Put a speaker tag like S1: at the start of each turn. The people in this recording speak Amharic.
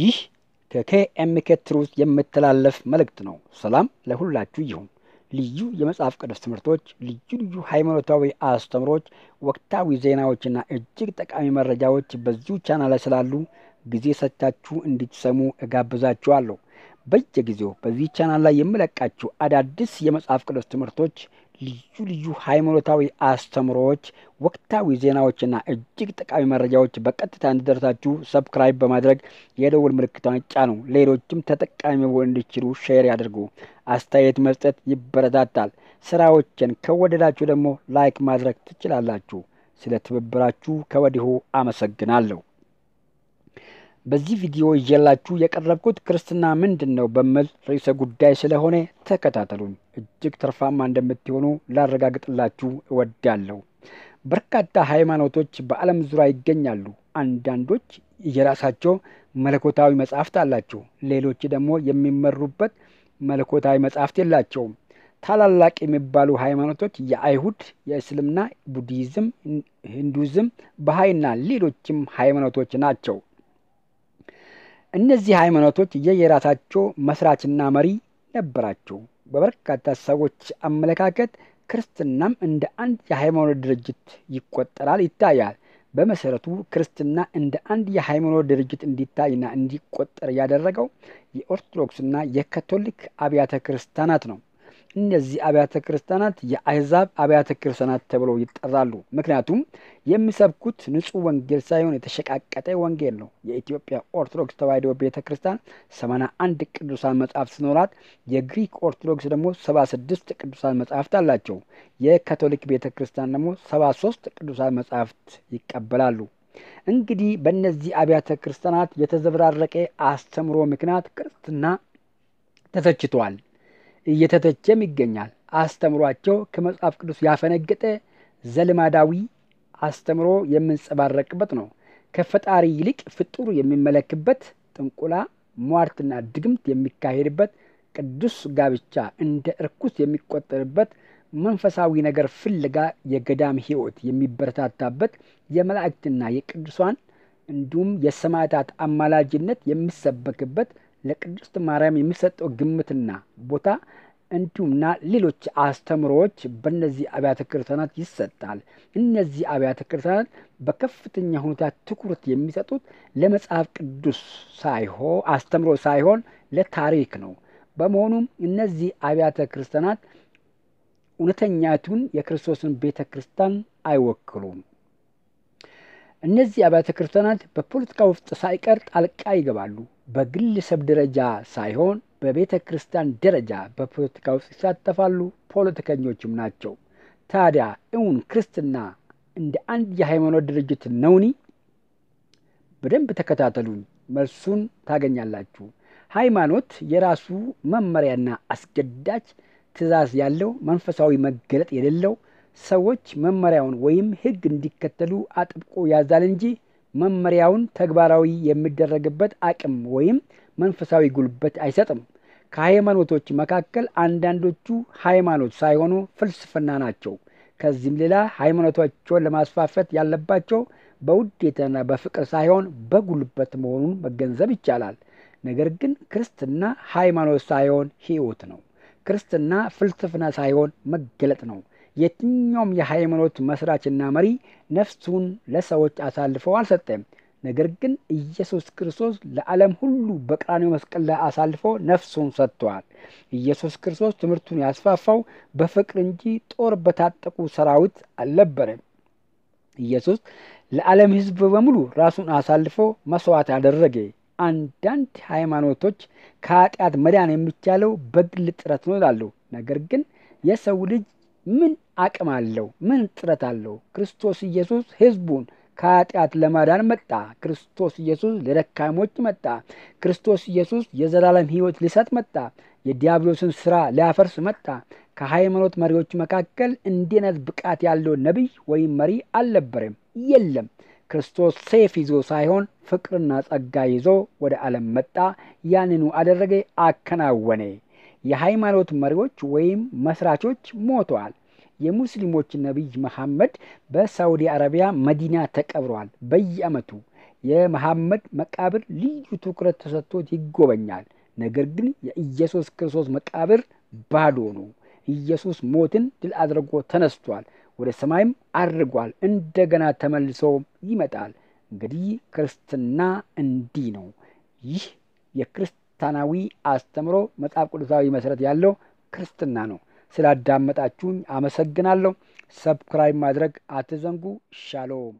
S1: ይህ ከኬኤምኬ ትሩዝ የምተላለፍ መልእክት ነው። ሰላም ለሁላችሁ ይሁን። ልዩ የመጽሐፍ ቅዱስ ትምህርቶች፣ ልዩ ልዩ ሃይማኖታዊ አስተምሮች፣ ወቅታዊ ዜናዎችና እጅግ ጠቃሚ መረጃዎች በዚሁ ቻናል ላይ ስላሉ ጊዜ ሰጥታችሁ እንድትሰሙ እጋብዛችኋለሁ። በየጊዜው በዚህ ቻናል ላይ የምለቃችሁ አዳዲስ የመጽሐፍ ቅዱስ ትምህርቶች ልዩ ልዩ ሃይማኖታዊ አስተምሮዎች፣ ወቅታዊ ዜናዎችና እጅግ ጠቃሚ መረጃዎች በቀጥታ እንዲደርሳችሁ ሰብስክራይብ በማድረግ የደውል ምልክቷን ጫኑ። ሌሎችም ተጠቃሚ ሆን እንዲችሉ ሼር ያድርጉ። አስተያየት መስጠት ይበረታታል። ስራዎችን ከወደዳችሁ ደግሞ ላይክ ማድረግ ትችላላችሁ። ስለ ትብብራችሁ ከወዲሁ አመሰግናለሁ። በዚህ ቪዲዮ እየላችሁ የቀረብኩት ክርስትና ምንድን ነው በሚል ርዕሰ ጉዳይ ስለሆነ ተከታተሉኝ። እጅግ ትርፋማ እንደምትሆኑ ላረጋግጥላችሁ እወዳለሁ። በርካታ ሃይማኖቶች በዓለም ዙሪያ ይገኛሉ። አንዳንዶች የራሳቸው መለኮታዊ መጻሕፍት አላቸው፣ ሌሎች ደግሞ የሚመሩበት መለኮታዊ መጻሕፍት የላቸውም። ታላላቅ የሚባሉ ሃይማኖቶች የአይሁድ፣ የእስልምና፣ ቡዲዝም፣ ሂንዱዝም፣ ባሃይና ሌሎችም ሃይማኖቶች ናቸው። እነዚህ ሃይማኖቶች የየራሳቸው መስራችና መሪ ነበራቸው። በበርካታ ሰዎች አመለካከት ክርስትናም እንደ አንድ የሃይማኖት ድርጅት ይቆጠራል ይታያል። በመሰረቱ ክርስትና እንደ አንድ የሃይማኖት ድርጅት እንዲታይና እንዲቆጠር ያደረገው የኦርቶዶክስና የካቶሊክ አብያተ ክርስቲያናት ነው። እነዚህ አብያተ ክርስቲያናት የአሕዛብ አብያተ ክርስቲያናት ተብለው ይጠራሉ። ምክንያቱም የሚሰብኩት ንጹሕ ወንጌል ሳይሆን የተሸቃቀጠ ወንጌል ነው። የኢትዮጵያ ኦርቶዶክስ ተዋሕዶ ቤተ ክርስቲያን ሰማንያ አንድ ቅዱሳን መጽሐፍ ሲኖራት የግሪክ ኦርቶዶክስ ደግሞ ሰባ ስድስት ቅዱሳን መጽሐፍት አላቸው። የካቶሊክ ቤተ ክርስቲያን ደግሞ ሰባ ሶስት ቅዱሳን መጽሐፍት ይቀበላሉ። እንግዲህ በእነዚህ አብያተ ክርስቲያናት የተዘበራረቀ አስተምሮ ምክንያት ክርስትና ተተችቷል። እየተተቸም ይገኛል። አስተምሯቸው ከመጽሐፍ ቅዱስ ያፈነገጠ ዘልማዳዊ አስተምሮ የምንጸባረቅበት ነው። ከፈጣሪ ይልቅ ፍጡር የሚመለክበት ጥንቁላ፣ ሟርትና ድግምት የሚካሄድበት ቅዱስ ጋብቻ እንደ እርኩስ የሚቆጠርበት መንፈሳዊ ነገር ፍለጋ የገዳም ሕይወት የሚበረታታበት የመላእክትና የቅዱሳን እንዲሁም የሰማዕታት አማላጅነት የሚሰበክበት ለቅድስት ማርያም የሚሰጠው ግምትና ቦታ እንዲሁምና ሌሎች አስተምሮዎች በእነዚህ አብያተ ክርስቲያናት ይሰጣል። እነዚህ አብያተ ክርስቲያናት በከፍተኛ ሁኔታ ትኩረት የሚሰጡት ለመጽሐፍ ቅዱስ ሳይሆን አስተምሮ ሳይሆን ለታሪክ ነው። በመሆኑም እነዚህ አብያተ ክርስቲያናት እውነተኛቱን የክርስቶስን ቤተ ክርስቲያን አይወክሉም። እነዚህ አብያተ ክርስቲያናት በፖለቲካ ውስጥ ሳይቀር ጣልቃ ይገባሉ። በግለሰብ ደረጃ ሳይሆን በቤተ ክርስቲያን ደረጃ በፖለቲካ ውስጥ ይሳተፋሉ፣ ፖለቲከኞችም ናቸው። ታዲያ እውን ክርስትና እንደ አንድ የሃይማኖት ድርጅት ነውኒ? በደንብ ተከታተሉኝ፣ መልሱን ታገኛላችሁ። ሃይማኖት የራሱ መመሪያና አስገዳጅ ትእዛዝ ያለው መንፈሳዊ መገለጥ የሌለው ሰዎች መመሪያውን ወይም ሕግ እንዲከተሉ አጥብቆ ያዛል እንጂ መመሪያውን ተግባራዊ የሚደረግበት አቅም ወይም መንፈሳዊ ጉልበት አይሰጥም። ከሃይማኖቶች መካከል አንዳንዶቹ ሃይማኖት ሳይሆኑ ፍልስፍና ናቸው። ከዚህም ሌላ ሃይማኖታቸውን ለማስፋፈት ያለባቸው በውዴታና በፍቅር ሳይሆን በጉልበት መሆኑን መገንዘብ ይቻላል። ነገር ግን ክርስትና ሃይማኖት ሳይሆን ሕይወት ነው። ክርስትና ፍልስፍና ሳይሆን መገለጥ ነው። የትኛውም የሃይማኖት መስራችና መሪ ነፍሱን ለሰዎች አሳልፈው አልሰጠም። ነገር ግን ኢየሱስ ክርስቶስ ለዓለም ሁሉ በቀራንዮ መስቀል ላይ አሳልፎ ነፍሱን ሰጥቷል። ኢየሱስ ክርስቶስ ትምህርቱን ያስፋፋው በፍቅር እንጂ ጦር በታጠቁ ሰራዊት አልነበረም። ኢየሱስ ለዓለም ሕዝብ በሙሉ ራሱን አሳልፎ መስዋዕት አደረገ። አንዳንድ ሃይማኖቶች ከኃጢአት መዳን የሚቻለው በግል ጥረት ነው ይላሉ። ነገር ግን የሰው ልጅ ምን አቅም አለው? ምን ጥረት አለው? ክርስቶስ ኢየሱስ ሕዝቡን ከኃጢአት ለማዳን መጣ። ክርስቶስ ኢየሱስ ለደካሞች መጣ። ክርስቶስ ኢየሱስ የዘላለም ሕይወት ሊሰጥ መጣ። የዲያብሎስን ስራ ሊያፈርስ መጣ። ከሃይማኖት መሪዎች መካከል እንዲህ አይነት ብቃት ያለው ነቢይ ወይም መሪ አልነበረም፣ የለም። ክርስቶስ ሰይፍ ይዞ ሳይሆን ፍቅርና ጸጋ ይዞ ወደ ዓለም መጣ። ያንኑ አደረገ፣ አከናወነ። የሃይማኖት መሪዎች ወይም መስራቾች ሞተዋል። የሙስሊሞች ነቢይ መሐመድ በሳውዲ አረቢያ መዲና ተቀብረዋል። በየአመቱ የመሐመድ መቃብር ልዩ ትኩረት ተሰጥቶት ይጎበኛል። ነገር ግን የኢየሱስ ክርስቶስ መቃብር ባዶ ነው። ኢየሱስ ሞትን ድል አድርጎ ተነስቷል፣ ወደ ሰማይም አድርጓል፣ እንደገና ተመልሶ ይመጣል። እንግዲህ ክርስትና እንዲህ ነው። ይህ የክርስት ክርስቲያናዊ አስተምሮ መጽሐፍ ቅዱሳዊ መሰረት ያለው ክርስትና ነው። ስላዳመጣችሁኝ አመሰግናለሁ። ሰብስክራይብ ማድረግ አትዘንጉ። ሻሎም